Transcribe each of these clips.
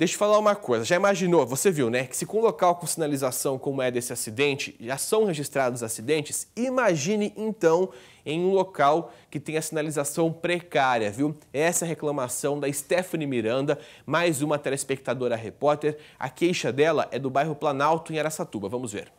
Deixa eu falar uma coisa. Já imaginou, você viu, né? Que se com um local com sinalização como é desse acidente, já são registrados acidentes, imagine então em um local que tem a sinalização precária, viu? Essa é a reclamação da Stephanie Miranda, mais uma telespectadora repórter. A queixa dela é do bairro Planalto, em Aracatuba. Vamos ver.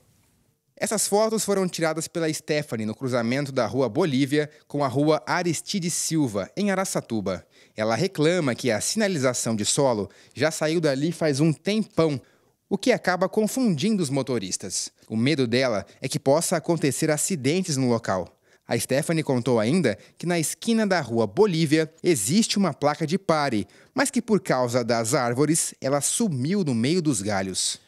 Essas fotos foram tiradas pela Stephanie no cruzamento da Rua Bolívia com a Rua Aristide Silva, em Araçatuba. Ela reclama que a sinalização de solo já saiu dali faz um tempão, o que acaba confundindo os motoristas. O medo dela é que possa acontecer acidentes no local. A Stephanie contou ainda que na esquina da Rua Bolívia existe uma placa de pare, mas que por causa das árvores ela sumiu no meio dos galhos.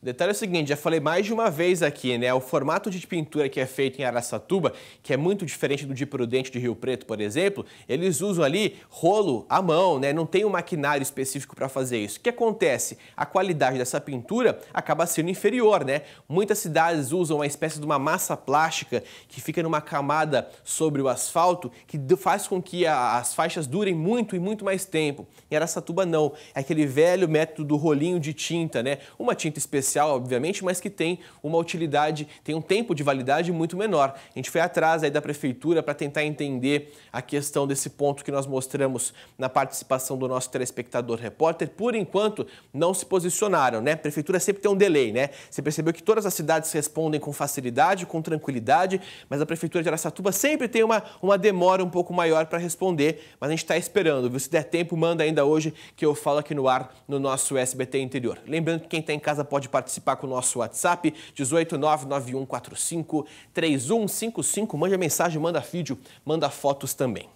Detalhe é o seguinte, já falei mais de uma vez aqui, né? O formato de pintura que é feito em Araçatuba, que é muito diferente do de Prudente de Rio Preto, por exemplo, eles usam ali rolo à mão, né? Não tem um maquinário específico para fazer isso. O que acontece? A qualidade dessa pintura acaba sendo inferior, né? Muitas cidades usam uma espécie de uma massa plástica que fica numa camada sobre o asfalto, que faz com que a, as faixas durem muito e muito mais tempo. Em Araçatuba não, é aquele velho método do rolinho de tinta, né? Uma tinta específica comercial, obviamente, mas que tem uma utilidade, tem um tempo de validade muito menor. A gente foi atrás aí da prefeitura para tentar entender a questão desse ponto que nós mostramos na participação do nosso telespectador repórter. Por enquanto, não se posicionaram, né? A prefeitura sempre tem um delay, né? Você percebeu que todas as cidades respondem com facilidade, com tranquilidade, mas a prefeitura de Aracatuba sempre tem uma, uma demora um pouco maior para responder, mas a gente está esperando, viu? Se der tempo, manda ainda hoje que eu falo aqui no ar no nosso SBT Interior. Lembrando que quem está em casa pode participar participar com o nosso WhatsApp, 18991453155. Mande a mensagem, manda vídeo, manda fotos também.